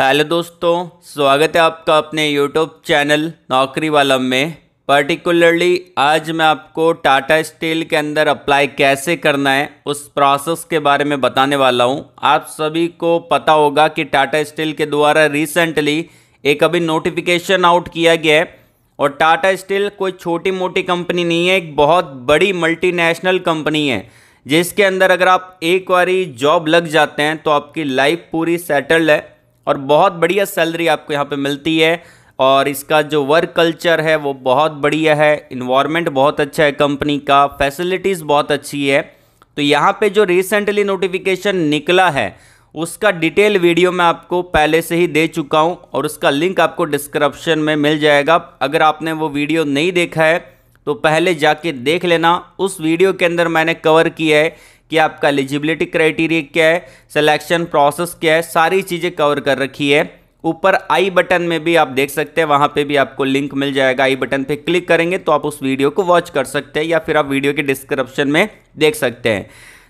hello दोस्तों स्वागत है आपका अपने यूट्यूब चैनल नौकरी वालम में पर्टिकुलरली आज मैं आपको टाटा स्टील के अंदर अप्लाई कैसे करना है उस प्रोसेस के बारे में बताने वाला हूं आप सभी को पता होगा कि टाटा स्टील के द्वारा रिसेंटली एक अभी नोटिफिकेशन आउट किया गया है और टाटा स्टील कोई छोटी मोटी कंपनी नहीं है एक बहुत बड़ी मल्टीनेशनल कंपनी है जिसके अंदर अगर आप एक बारी जॉब लग जाते हैं तो आपकी लाइफ पूरी सेटल्ड है और बहुत बढ़िया सैलरी आपको यहाँ पे मिलती है और इसका जो वर्क कल्चर है वो बहुत बढ़िया है इन्वायरमेंट बहुत अच्छा है कंपनी का फैसिलिटीज़ बहुत अच्छी है तो यहाँ पे जो रिसेंटली नोटिफिकेशन निकला है उसका डिटेल वीडियो मैं आपको पहले से ही दे चुका हूँ और उसका लिंक आपको डिस्क्रिप्शन में मिल जाएगा अगर आपने वो वीडियो नहीं देखा है तो पहले जाके देख लेना उस वीडियो के अंदर मैंने कवर किया है कि आपका एलिजिबिलिटी क्राइटेरिया क्या है सिलेक्शन प्रोसेस क्या है सारी चीज़ें कवर कर रखी है ऊपर आई बटन में भी आप देख सकते हैं वहाँ पे भी आपको लिंक मिल जाएगा आई बटन पे क्लिक करेंगे तो आप उस वीडियो को वॉच कर सकते हैं या फिर आप वीडियो के डिस्क्रिप्शन में देख सकते हैं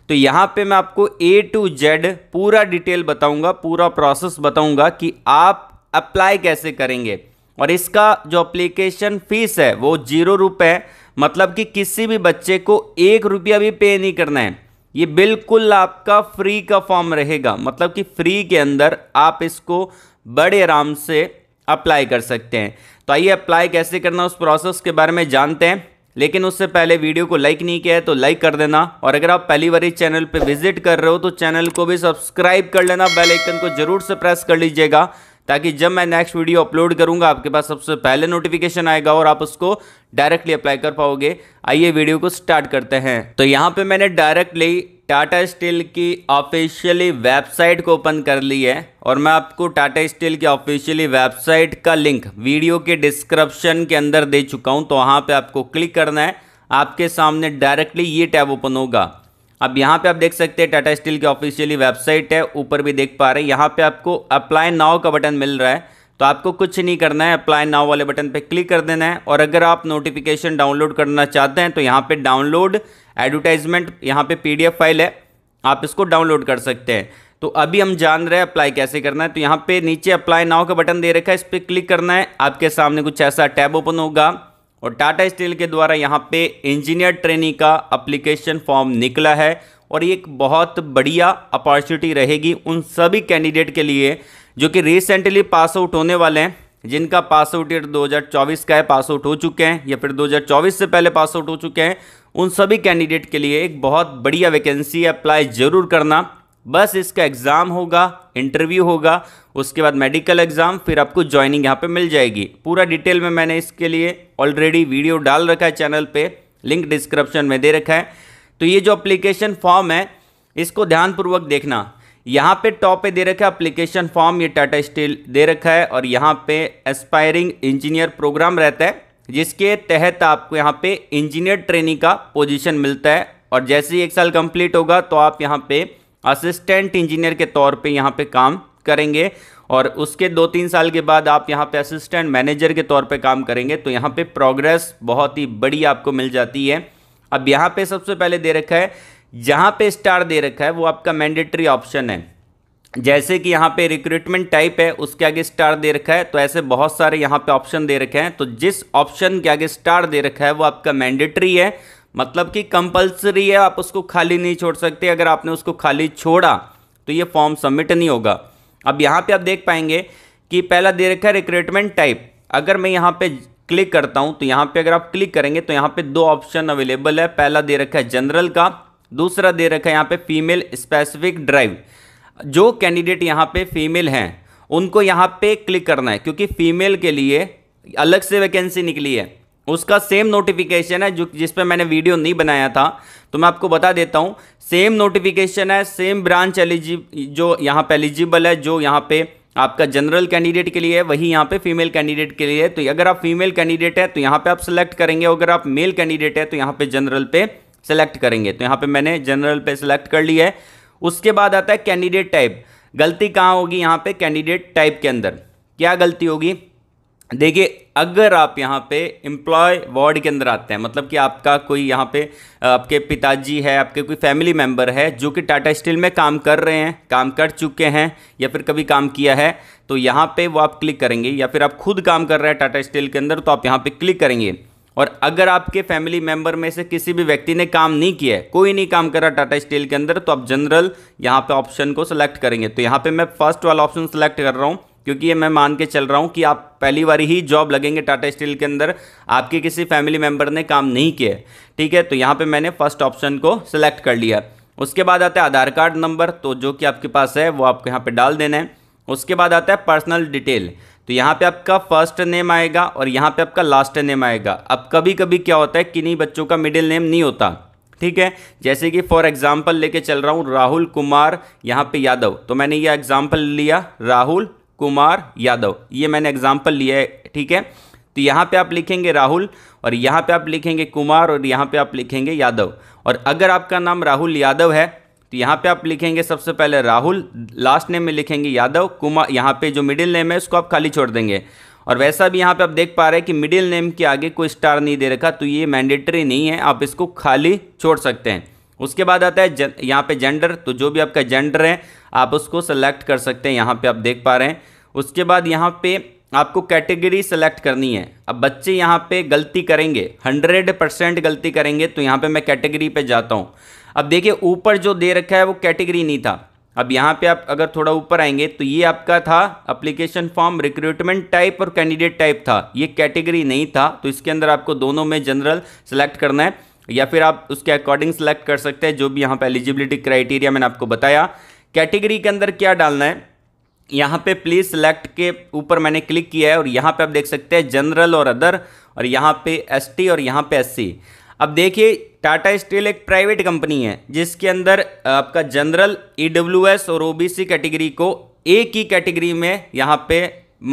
तो यहाँ पे मैं आपको ए टू जेड पूरा डिटेल बताऊँगा पूरा प्रोसेस बताऊँगा कि आप अप्लाई कैसे करेंगे और इसका जो अप्लीकेशन फ़ीस है वो जीरो रुपये मतलब कि किसी भी बच्चे को एक रुपया भी पे नहीं करना है ये बिल्कुल आपका फ्री का फॉर्म रहेगा मतलब कि फ्री के अंदर आप इसको बड़े आराम से अप्लाई कर सकते हैं तो आइए अप्लाई कैसे करना उस प्रोसेस के बारे में जानते हैं लेकिन उससे पहले वीडियो को लाइक नहीं किया है तो लाइक कर देना और अगर आप पहली बार इस चैनल पर विजिट कर रहे हो तो चैनल को भी सब्सक्राइब कर लेना बेल आइकन को जरूर से प्रेस कर लीजिएगा ताकि जब मैं नेक्स्ट वीडियो अपलोड करूंगा आपके पास सबसे पहले नोटिफिकेशन आएगा और आप उसको डायरेक्टली अप्लाई कर पाओगे आइए वीडियो को स्टार्ट करते हैं तो यहाँ पे मैंने डायरेक्टली टाटा स्टील की ऑफिशियली वेबसाइट को ओपन कर ली है और मैं आपको टाटा स्टील की ऑफिशियली वेबसाइट का लिंक वीडियो के डिस्क्रिप्शन के अंदर दे चुका हूँ तो वहाँ पर आपको क्लिक करना है आपके सामने डायरेक्टली ये टैब ओपन होगा अब यहाँ पे आप देख सकते हैं टाटा स्टील की ऑफिशियली वेबसाइट है ऊपर भी देख पा रहे हैं यहाँ पे आपको अप्लाई नाव का बटन मिल रहा है तो आपको कुछ नहीं करना है अप्लाई नाव वाले बटन पे क्लिक कर देना है और अगर आप नोटिफिकेशन डाउनलोड करना चाहते हैं तो यहाँ पे डाउनलोड एडवर्टाइजमेंट यहाँ पे पी फाइल है आप इसको डाउनलोड कर सकते हैं तो अभी हम जान रहे हैं अप्लाई कैसे करना है तो यहाँ पे नीचे अप्लाई नाव का बटन दे रखा है इस पर क्लिक करना है आपके सामने कुछ ऐसा टैब ओपन होगा और टाटा स्टील के द्वारा यहाँ पे इंजीनियर ट्रेनिंग का अप्लीकेशन फॉर्म निकला है और ये एक बहुत बढ़िया अपॉर्चुनिटी रहेगी उन सभी कैंडिडेट के लिए जो कि रिसेंटली पास आउट होने वाले हैं जिनका पास आउट ईयर 2024 का है पास आउट हो चुके हैं या फिर 2024 से पहले पास आउट हो चुके हैं उन सभी कैंडिडेट के लिए एक बहुत बढ़िया वैकेंसी अप्लाई ज़रूर करना बस इसका एग्ज़ाम होगा इंटरव्यू होगा उसके बाद मेडिकल एग्ज़ाम फिर आपको ज्वाइनिंग यहाँ पे मिल जाएगी पूरा डिटेल में मैंने इसके लिए ऑलरेडी वीडियो डाल रखा है चैनल पे लिंक डिस्क्रिप्शन में दे रखा है तो ये जो अप्लीकेशन फॉर्म है इसको ध्यानपूर्वक देखना यहाँ पे टॉप पे दे रखा है अप्लीकेशन फॉर्म ये टाटा स्टील दे रखा है और यहाँ पे एस्पायरिंग इंजीनियर प्रोग्राम रहता है जिसके तहत आपको यहाँ पे इंजीनियर ट्रेनिंग का पोजीशन मिलता है और जैसे ही एक साल कंप्लीट होगा तो आप यहाँ पे असिस्टेंट इंजीनियर के तौर पे यहाँ पे काम करेंगे और उसके दो तीन साल के बाद आप यहाँ पे असिस्टेंट मैनेजर के तौर पे काम करेंगे तो यहाँ पे प्रोग्रेस बहुत ही बड़ी आपको मिल जाती है अब यहाँ पे सबसे पहले दे रखा है जहाँ पे स्टार दे रखा है वो आपका मैंडेटरी ऑप्शन है जैसे कि यहाँ पे रिक्रूटमेंट टाइप है उसके आगे स्टार दे रखा है तो ऐसे बहुत सारे यहाँ पे ऑप्शन दे रखे हैं तो जिस ऑप्शन के आगे स्टार दे रखा है वो आपका मैंडेटरी है मतलब कि कंपलसरी है आप उसको खाली नहीं छोड़ सकते अगर आपने उसको खाली छोड़ा तो ये फॉर्म सबमिट नहीं होगा अब यहाँ पे आप देख पाएंगे कि पहला दे रखा है रिक्रूटमेंट टाइप अगर मैं यहाँ पे क्लिक करता हूँ तो यहाँ पे अगर आप क्लिक करेंगे तो यहाँ पे दो ऑप्शन अवेलेबल है पहला दे रखा है जनरल का दूसरा दे रखा है यहाँ पे फीमेल स्पेसिफिक ड्राइव जो कैंडिडेट यहाँ पे फीमेल हैं उनको यहाँ पे क्लिक करना है क्योंकि फीमेल के लिए अलग से वैकेंसी निकली है उसका सेम नोटिफिकेशन है जो जिस पर मैंने वीडियो नहीं बनाया था तो मैं आपको बता देता हूँ सेम नोटिफिकेशन है सेम ब्रांच एलिजिब जो यहाँ पे एलिजिबल है जो यहाँ पे आपका जनरल कैंडिडेट के लिए है वही यहाँ पे फीमेल कैंडिडेट के लिए है तो अगर आप फीमेल कैंडिडेट है तो यहाँ पे आप सेलेक्ट करेंगे अगर आप मेल कैंडिडेट है तो यहाँ पे जनरल पे सेलेक्ट करेंगे तो यहाँ पे मैंने जनरल पे सेलेक्ट कर लिया है उसके बाद आता है कैंडिडेट टाइप गलती कहाँ होगी यहाँ पे कैंडिडेट टाइप के अंदर क्या गलती होगी देखिए अगर आप यहाँ पे एम्प्लॉय वार्ड के अंदर आते हैं मतलब कि आपका कोई यहाँ पे आपके पिताजी है आपके कोई फैमिली मेम्बर है जो कि टाटा स्टील में काम कर रहे हैं काम कर चुके हैं या फिर कभी काम किया है तो यहाँ पे वो आप क्लिक करेंगे या फिर आप खुद काम कर रहे हैं टाटा स्टील के अंदर तो आप यहाँ पर क्लिक करेंगे और अगर आपके फैमिली मेम्बर में से किसी भी व्यक्ति ने काम नहीं किया है कोई नहीं काम कर रहा टाटा स्टील के अंदर तो आप जनरल यहाँ पे ऑप्शन को सिलेक्ट करेंगे तो यहाँ पे मैं फर्स्ट वाला ऑप्शन सिलेक्ट कर रहा हूँ क्योंकि ये मैं मान के चल रहा हूँ कि आप पहली बार ही जॉब लगेंगे टाटा स्टील के अंदर आपके किसी फैमिली मेम्बर ने काम नहीं किया ठीक है तो यहाँ पर मैंने फर्स्ट ऑप्शन को सिलेक्ट कर लिया उसके बाद आता है आधार कार्ड नंबर तो जो कि आपके पास है वो आपको यहाँ पर डाल देना है उसके बाद आता है पर्सनल डिटेल तो यहाँ पे आपका फर्स्ट नेम आएगा और यहाँ पे आपका लास्ट नेम आएगा अब कभी कभी क्या होता है किन्हीं बच्चों का मिडिल नेम नहीं होता ठीक है जैसे कि फॉर एग्जाम्पल लेके चल रहा हूँ राहुल कुमार यहाँ पे यादव तो मैंने ये एग्जाम्पल लिया राहुल कुमार यादव ये मैंने एग्जाम्पल लिया है ठीक है तो यहाँ पे आप लिखेंगे राहुल और यहाँ पे आप लिखेंगे कुमार और यहाँ पे आप लिखेंगे यादव और अगर आपका नाम राहुल यादव है तो यहाँ पे आप लिखेंगे सबसे पहले राहुल लास्ट नेम में लिखेंगे यादव कुमार यहाँ पे जो मिडिल नेम है उसको आप खाली छोड़ देंगे और वैसा भी यहाँ पे आप देख पा रहे हैं कि मिडिल नेम के आगे कोई स्टार नहीं दे रखा तो ये मैंडेटरी नहीं है आप इसको खाली छोड़ सकते हैं उसके बाद आता है यहाँ पे जेंडर तो जो भी आपका जेंडर है आप उसको सेलेक्ट कर सकते हैं यहाँ पे आप देख पा रहे हैं उसके बाद यहाँ पे आपको कैटेगरी सेलेक्ट करनी है अब बच्चे यहाँ पे गलती करेंगे हंड्रेड परसेंट गलती करेंगे तो यहाँ पे मैं कैटेगरी पे जाता हूँ अब देखिए ऊपर जो दे रखा है वो कैटेगरी नहीं था अब यहाँ पे आप अगर थोड़ा ऊपर आएंगे तो ये आपका था अप्लीकेशन फॉर्म रिक्रूटमेंट टाइप और कैंडिडेट टाइप था ये कैटेगरी नहीं था तो इसके अंदर आपको दोनों में जनरल सेलेक्ट करना है या फिर आप उसके अकॉर्डिंग सेलेक्ट कर सकते हैं जो भी यहाँ पर एलिजिबिलिटी क्राइटेरिया मैंने आपको बताया कैटेगरी के अंदर क्या डालना है यहाँ पे प्लीज सेलेक्ट के ऊपर मैंने क्लिक किया है और यहाँ पे आप देख सकते हैं जनरल और अदर और यहाँ पे एसटी और यहाँ पे एससी अब देखिए टाटा स्टील एक प्राइवेट कंपनी है जिसके अंदर आपका जनरल ईडब्ल्यूएस e और ओबीसी कैटेगरी को एक ही कैटेगरी में यहाँ पे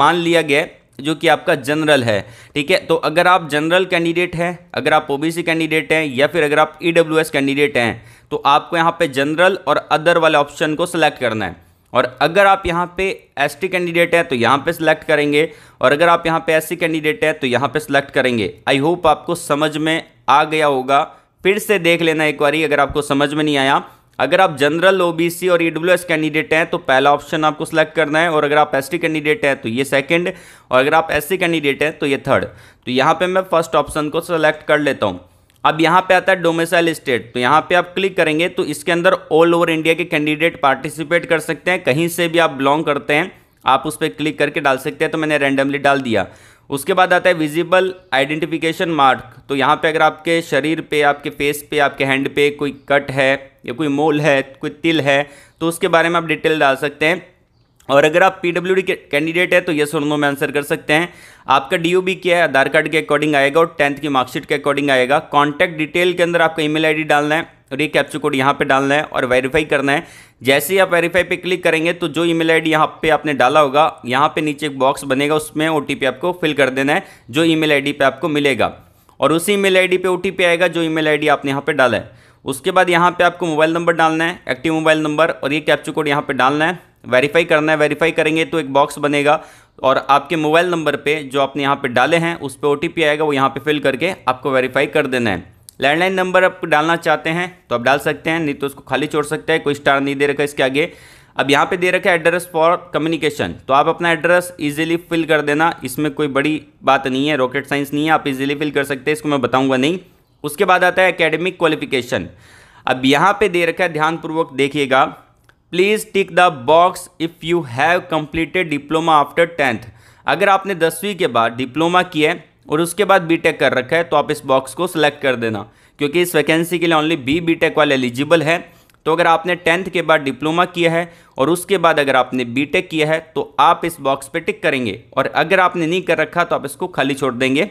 मान लिया गया है जो कि आपका जनरल है ठीक है तो अगर आप जनरल कैंडिडेट हैं अगर आप ओबीसी कैंडिडेट हैं या फिर अगर आप ईडब्ल्यूएस e कैंडिडेट हैं तो आपको यहाँ पे जनरल और अदर वाले ऑप्शन को सिलेक्ट करना है और अगर आप यहाँ पे एस टी कैंडिडेट हैं तो यहाँ पे सिलेक्ट करेंगे और अगर आप यहाँ पे एस सी कैंडिडेट हैं तो यहाँ पर सिलेक्ट करेंगे आई होप आपको समझ में आ गया होगा फिर से देख लेना एक बार अगर आपको समझ में नहीं आया अगर आप जनरल ओबीसी और ईडब्ल्यूएस कैंडिडेट हैं तो पहला ऑप्शन आपको सेलेक्ट करना है और अगर आप एसटी कैंडिडेट हैं तो ये सेकंड और अगर आप एससी कैंडिडेट हैं तो ये थर्ड तो यहाँ पे मैं फर्स्ट ऑप्शन को सेलेक्ट कर लेता हूँ अब यहाँ पे आता है डोमिसाइल स्टेट तो यहाँ पे आप क्लिक करेंगे तो इसके अंदर ऑल ओवर इंडिया के कैंडिडेट पार्टिसिपेट कर सकते हैं कहीं से भी आप बिलोंग करते हैं आप उस पर क्लिक करके डाल सकते हैं तो मैंने रैंडमली डाल दिया उसके बाद आता है विजिबल आइडेंटिफिकेशन मार्क तो यहाँ पे अगर आपके शरीर पे आपके फेस पे आपके हैंड पे कोई कट है या कोई मोल है कोई तिल है तो उसके बारे में आप डिटेल डाल सकते हैं और अगर आप पी डब्ल्यू डी कैंडिडेट है तो ये सुन में आंसर कर सकते हैं आपका डी बी क्या है आधार कार्ड के अकॉर्डिंग आएगा और टेंथ की मार्कशीट के अकॉर्डिंग आएगा कॉन्टैक्ट डिटेल के अंदर आपका ईमेल आईडी डालना है और तो ये कैप्चर कोड यहाँ पे डालना है और वेरीफाई करना है जैसे ही आप वेरीफाई पे क्लिक करेंगे तो जो ईमेल आईडी यहाँ पे आपने डाला होगा यहाँ पे नीचे एक बॉक्स बनेगा उसमें ओ आपको फिल कर देना है जो ई मेल आई आपको मिलेगा और उसी ईमेल आईडी पे ओटीपी आएगा जो ईमेल आईडी आपने यहाँ पर डाला है उसके बाद यहाँ पर आपको मोबाइल नंबर डालना है एक्टिव मोबाइल नंबर और ये कैप्चर कोड यहाँ पर डालना है वेरीफाई करना है वेरीफाई करेंगे तो एक बॉक्स बनेगा और आपके मोबाइल नंबर पे जो आपने यहाँ पे डाले हैं उस पर ओ आएगा वो यहाँ पे फिल करके आपको वेरीफाई कर देना है लैंडलाइन नंबर आप डालना चाहते हैं तो आप डाल सकते हैं नहीं तो उसको खाली छोड़ सकते हैं कोई स्टार नहीं दे रखा इसके आगे अब यहाँ पे दे रखा है एड्रेस फॉर कम्युनिकेशन तो आप अपना एड्रेस इजीली फिल कर देना इसमें कोई बड़ी बात नहीं है रॉकेट साइंस नहीं है आप इजीली फिल कर सकते हैं इसको मैं बताऊंगा नहीं उसके बाद आता है एकेडमिक क्वालिफिकेशन अब यहाँ पे दे रखा है ध्यानपूर्वक देखिएगा please tick the box if you have completed diploma after tenth अगर आपने दसवीं के बाद डिप्लोमा किया है और उसके बाद बीटेक कर रखा है तो आप इस बॉक्स को सिलेक्ट कर देना क्योंकि इस वैकेंसी के लिए ओनली बी बीटेक वाले एलिजिबल है तो अगर आपने टेंथ के बाद डिप्लोमा किया है और उसके बाद अगर आपने बीटेक किया है तो आप इस बॉक्स पे टिक करेंगे और अगर आपने नहीं कर रखा तो आप इसको खाली छोड़ देंगे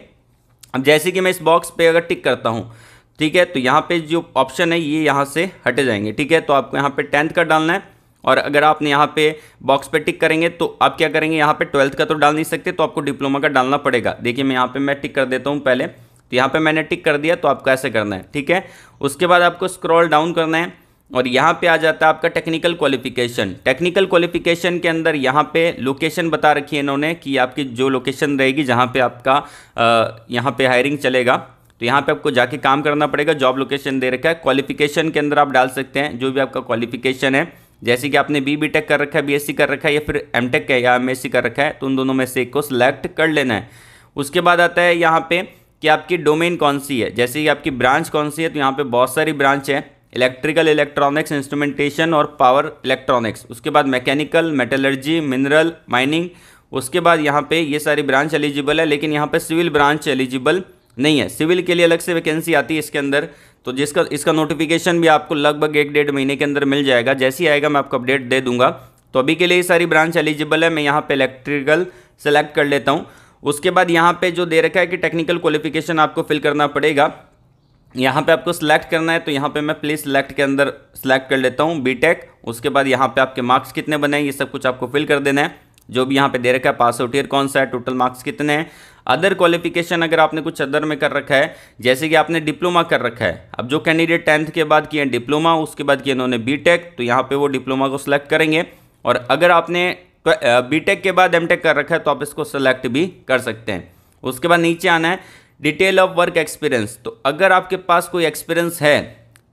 अब जैसे कि मैं इस बॉक्स पर अगर टिक करता हूँ ठीक है तो यहाँ पे जो ऑप्शन है ये यहाँ से हटे जाएंगे ठीक है तो आपको यहाँ पे टेंथ का डालना है और अगर आपने यहाँ पे बॉक्स पे टिक करेंगे तो आप क्या करेंगे यहाँ पे ट्वेल्थ का तो डाल नहीं सकते तो आपको डिप्लोमा का डालना पड़ेगा देखिए मैं यहाँ पे मैं टिक कर देता हूँ पहले तो यहाँ पे मैंने टिक कर दिया तो आपको ऐसे करना है ठीक है उसके बाद आपको स्क्रॉल डाउन करना है और यहाँ पे आ जाता है आपका टेक्निकल क्वालिफिकेशन टेक्निकल क्वालिफिकेशन के अंदर यहाँ पे लोकेशन बता रखी है इन्होंने कि आपकी जो लोकेशन रहेगी जहाँ पे आपका यहाँ पे हायरिंग चलेगा तो यहाँ पे आपको जाके काम करना पड़ेगा जॉब लोकेशन दे रखा है क्वालिफिकेशन के अंदर आप डाल सकते हैं जो भी आपका क्वालिफिकेशन है जैसे कि आपने बी बी टेक कर रखा है बीएससी कर रखा है या फिर एम टेक का या एमएससी कर रखा है तो उन दोनों में से एक को सिलेक्ट कर लेना है उसके बाद आता है यहाँ पे कि आपकी डोमेन कौन सी है जैसे कि आपकी ब्रांच कौन सी है तो यहाँ पे बहुत सारी ब्रांच है इलेक्ट्रिकल इलेक्ट्रॉनिक्स इंस्ट्रूमेंटेशन और पावर इलेक्ट्रॉनिक्स उसके बाद मैकेनिकल मेटलर्जी मिनरल माइनिंग उसके बाद यहाँ पे ये सारी ब्रांच एलिजिबल है लेकिन यहाँ पे सिविल ब्रांच एलिजिबल नहीं है सिविल के लिए अलग से वैकेंसी आती है इसके अंदर तो जिसका इसका नोटिफिकेशन भी आपको लगभग एक डेढ़ महीने के अंदर मिल जाएगा जैसे ही आएगा मैं आपको अपडेट दे दूंगा तो अभी के लिए सारी ब्रांच एलिजिबल है मैं यहाँ पर इलेक्ट्रिकल सेलेक्ट कर लेता हूँ उसके बाद यहाँ पर जो दे रखा है कि टेक्निकल क्वालिफिकेशन आपको फिल करना पड़ेगा यहाँ पे आपको सिलेक्ट करना है तो यहाँ पे मैं प्लीज सेलेक्ट के अंदर सेलेक्ट कर लेता हूँ बीटेक उसके बाद यहाँ पे आपके मार्क्स कितने बने हैं ये सब कुछ आपको फिल कर देना है जो भी यहाँ पे दे रखा है पास आउट ईयर कौन सा है टोटल मार्क्स कितने हैं अदर क्वालिफिकेशन अगर आपने कुछ अदर में कर रखा है जैसे कि आपने डिप्लोमा कर रखा है अब जो कैंडिडेट टेंथ के बाद किए डिप्लोमा उसके बाद किए उन्होंने बी तो यहाँ पर वो डिप्लोमा को सिलेक्ट करेंगे और अगर आपने बीटेक के बाद एम कर रखा है तो आप इसको सेलेक्ट भी कर सकते हैं उसके बाद नीचे आना है डिटेल ऑफ वर्क एक्सपीरियंस तो अगर आपके पास कोई एक्सपीरियंस है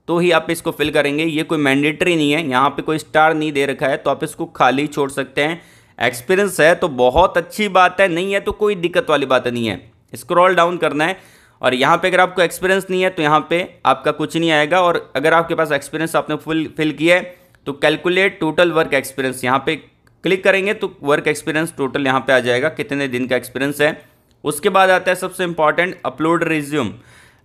तो ही आप इसको फिल करेंगे ये कोई मैंडेटरी नहीं है यहाँ पे कोई स्टार नहीं दे रखा है तो आप इसको खाली छोड़ सकते हैं एक्सपीरियंस है तो बहुत अच्छी बात है नहीं है तो कोई दिक्कत वाली बात नहीं है स्क्रॉल डाउन करना है और यहाँ पे अगर आपको एक्सपीरियंस नहीं है तो यहाँ पे आपका कुछ नहीं आएगा और अगर आपके पास एक्सपीरियंस आपने फुल फिल किया है तो कैलकुलेट टोटल वर्क एक्सपीरियंस यहाँ पे क्लिक करेंगे तो वर्क एक्सपीरियंस टोटल यहाँ पे आ जाएगा कितने दिन का एक्सपीरियंस है उसके बाद आता है सबसे important upload resume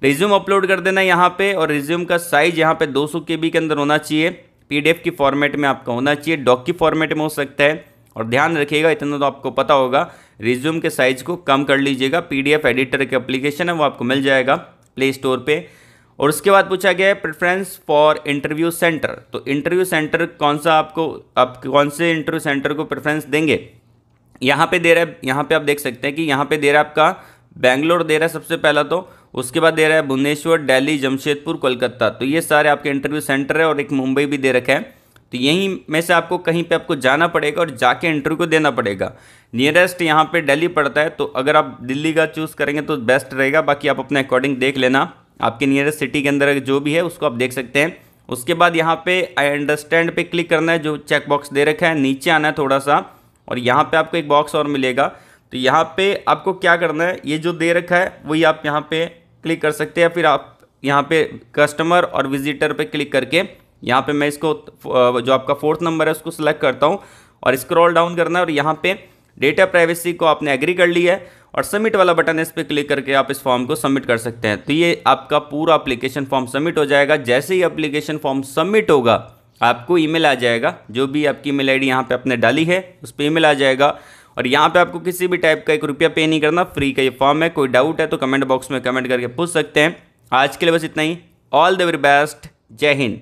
resume upload कर देना यहाँ पर और रिज्यूम का साइज यहाँ पर दो के के अंदर होना चाहिए पी की फॉर्मेट में आपका होना चाहिए डॉक की फॉर्मेट में हो सकता है और ध्यान रखिएगा इतना तो आपको पता होगा रिज्यूम के साइज़ को कम कर लीजिएगा पीडीएफ एडिटर के एप्लीकेशन है वो आपको मिल जाएगा प्ले स्टोर पर और उसके बाद पूछा गया है प्रेफरेंस फॉर इंटरव्यू सेंटर तो इंटरव्यू सेंटर कौन सा आपको आप कौन से इंटरव्यू सेंटर को प्रेफरेंस देंगे यहाँ पे दे रहा है यहाँ पे आप देख सकते हैं कि यहाँ पे दे रहा है आपका बैंगलोर दे रहा है सबसे पहला तो उसके बाद दे रहा है भुवनेश्वर दिल्ली जमशेदपुर कोलकाता तो ये सारे आपके इंटरव्यू सेंटर है और एक मुंबई भी दे रखा है तो यहीं में से आपको कहीं पे आपको जाना पड़ेगा और जाके इंटरव्यू को देना पड़ेगा नियरेस्ट यहाँ पे दिल्ली पड़ता है तो अगर आप दिल्ली का चूज़ करेंगे तो बेस्ट रहेगा बाकी आप अपने अकॉर्डिंग देख लेना आपके नियरेस्ट सिटी के अंदर जो भी है उसको आप देख सकते हैं उसके बाद यहाँ पे आई अंडरस्टैंड पे क्लिक करना है जो चेकबॉक्स दे रखा है नीचे आना है थोड़ा सा और यहाँ पर आपको एक बॉक्स और मिलेगा तो यहाँ पर आपको क्या करना है ये जो दे रखा है वही आप यहाँ पर क्लिक कर सकते हैं फिर आप यहाँ पे कस्टमर और विजिटर पे क्लिक करके यहाँ पे मैं इसको जो आपका फोर्थ नंबर है उसको सिलेक्ट करता हूँ और स्क्रॉल डाउन करना है और यहाँ पे डेटा प्राइवेसी को आपने एग्री कर लिया है और सबमिट वाला बटन इस पर क्लिक करके आप इस फॉर्म को सबमिट कर सकते हैं तो ये आपका पूरा अप्लीकेशन फॉर्म सबमिट हो जाएगा जैसे ही अप्लीकेशन फॉर्म सबमिट होगा आपको ईमेल आ जाएगा जो भी आपकी ईमेल आईडी यहाँ पे आपने डाली है उस पर ईमेल आ जाएगा और यहाँ पे आपको किसी भी टाइप का एक रुपया पे नहीं करना फ्री का ये फॉर्म है कोई डाउट है तो कमेंट बॉक्स में कमेंट करके पूछ सकते हैं आज के लिए बस इतना ही ऑल द वेरी बेस्ट जय हिंद